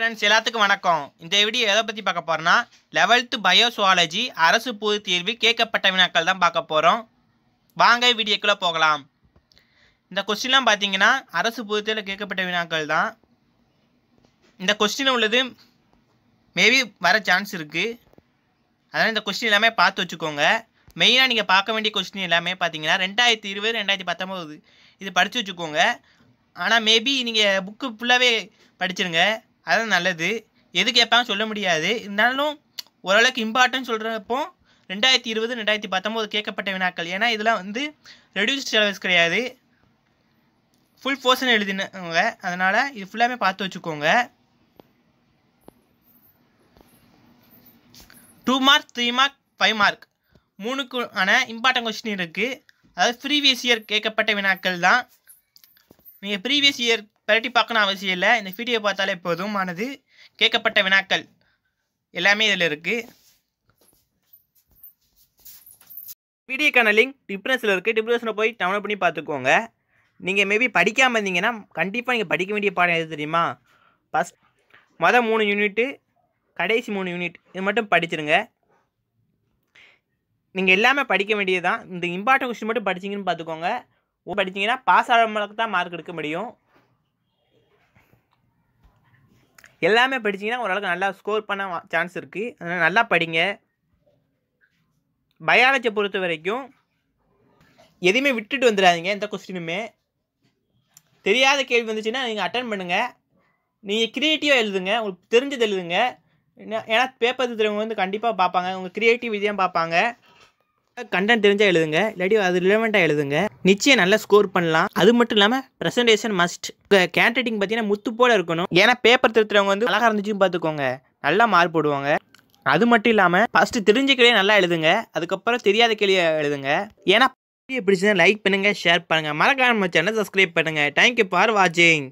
friends எல்லாத்துக்கும் வணக்கம் இந்த வீடியோ எதை பற்றி பார்க்க போகிறோன்னா லெவல்த்து பயோசுவாலஜி அரசு பொது தீர்வு கேட்கப்பட்ட வினாக்கள் தான் பார்க்க போகிறோம் வாங்க வீடியோக்குள்ளே போகலாம் இந்த கொஸ்டின்லாம் பார்த்தீங்கன்னா அரசு பொது தேர்வில் கேட்கப்பட்ட வினாக்கள் தான் இந்த கொஸ்டின் உள்ளது மேபி வர சான்ஸ் இருக்குது அதனால் இந்த கொஸ்டின் எல்லாமே பார்த்து வச்சுக்கோங்க மெயினாக நீங்கள் பார்க்க வேண்டிய கொஸ்டின் எல்லாமே பார்த்தீங்கன்னா ரெண்டாயிரத்தி இருபது ரெண்டாயிரத்தி பத்தொம்போது இது படித்து வச்சுக்கோங்க ஆனால் மேபி நீங்கள் புக்கு ஃபுல்லாகவே படிச்சிருங்க அதுதான் நல்லது எது கேட்பாங்கன்னு சொல்ல முடியாது இருந்தாலும் ஓரளவுக்கு இம்பார்ட்டன்ட் சொல்கிறப்போ ரெண்டாயிரத்தி இருபது ரெண்டாயிரத்தி பத்தொம்போது கேட்கப்பட்ட வினாக்கள் ஏன்னா இதெல்லாம் வந்து ரெடியூஸ் சிலபஸ் கிடையாது ஃபுல் போர்ஷன் எழுதினவங்க அதனால் இது ஃபுல்லாமே பார்த்து வச்சுக்கோங்க two mark three mark five mark மூணுக்கு ஆனால் இம்பார்ட்டன்ட் கொஸ்டின் இருக்குது அதாவது ப்ரீவியஸ் இயர் கேட்கப்பட்ட வினாக்கள் தான் நீங்கள் ப்ரீவியஸ் இயர் பரட்டி பார்க்கணும் அவசியம் இல்லை இந்த வீடியோ பார்த்தாலே ஆனது கேட்கப்பட்ட வினாக்கள் எல்லாமே இதில் இருக்குது வீடியோக்கான லிங்க் டிப்ரெஷனில் இருக்குது டிப்ரெஷனில் போய் டவுன்லோட் பண்ணி பார்த்துக்கோங்க நீங்கள் மேபி படிக்காமல் இருந்தீங்கன்னா கண்டிப்பாக நீங்கள் படிக்க வேண்டிய பாடம் எது தெரியுமா ஃபஸ்ட் மொதல் மூணு யூனிட்டு கடைசி மூணு யூனிட் இது மட்டும் படிச்சிருங்க நீங்கள் எல்லாமே படிக்க வேண்டியது தான் இந்த இம்பார்ட்டன் கொஸ்டின் மட்டும் படிச்சிங்கன்னு பார்த்துக்கோங்க படித்தீங்கன்னா பாஸ் மூலம் தான் மார்க் எடுக்க முடியும் எல்லாமே படிச்சிங்கன்னா ஓரளவுக்கு நல்லா ஸ்கோர் பண்ண சான்ஸ் இருக்குது அதனால் நல்லா படிங்க பயாலஜியை பொறுத்த வரைக்கும் எதையுமே விட்டுட்டு வந்துடாதீங்க எந்த கொஸ்டினுமே தெரியாத கேள்வி வந்துச்சுன்னா நீங்கள் அட்டன் பண்ணுங்கள் நீங்கள் க்ரியேட்டிவாக எழுதுங்க உங்களுக்கு தெரிஞ்சது எழுதுங்க ஏன்னா பேப்பர் திருவங்க வந்து கண்டிப்பாக பார்ப்பாங்க உங்கள் இதையும் பார்ப்பாங்க கண்டென்ட் தெரிஞ்சால் எழுதுங்க இல்லாட்டி அது ரிலவெண்ட்டாக எழுதுங்க நிச்சயம் நல்லா ஸ்கோர் பண்ணலாம் அது மட்டும் இல்லாமல் ப்ரெசன்டேஷன் மஸ்ட் உங்கள் கேண்ட் ரைட்டிங் பார்த்தீங்கன்னா முத்து இருக்கணும் ஏன்னா பேப்பர் திருத்துறவங்க வந்து அழகாக இருந்துச்சுன்னு பார்த்துக்கோங்க நல்லா மார்க் போடுவாங்க அது மட்டும் இல்லாமல் ஃபஸ்ட்டு தெரிஞ்ச கேள்வியை நல்லா எழுதுங்க அதுக்கப்புறம் தெரியாத கேள்வியை எழுதுங்க ஏன்னா பிடிச்சதுன்னா லைக் பண்ணுங்கள் ஷேர் பண்ணுங்கள் மறக்காம சேனல் சப்ஸ்கிரைப் பண்ணுங்கள் தேங்க்யூ ஃபார் வாட்சிங்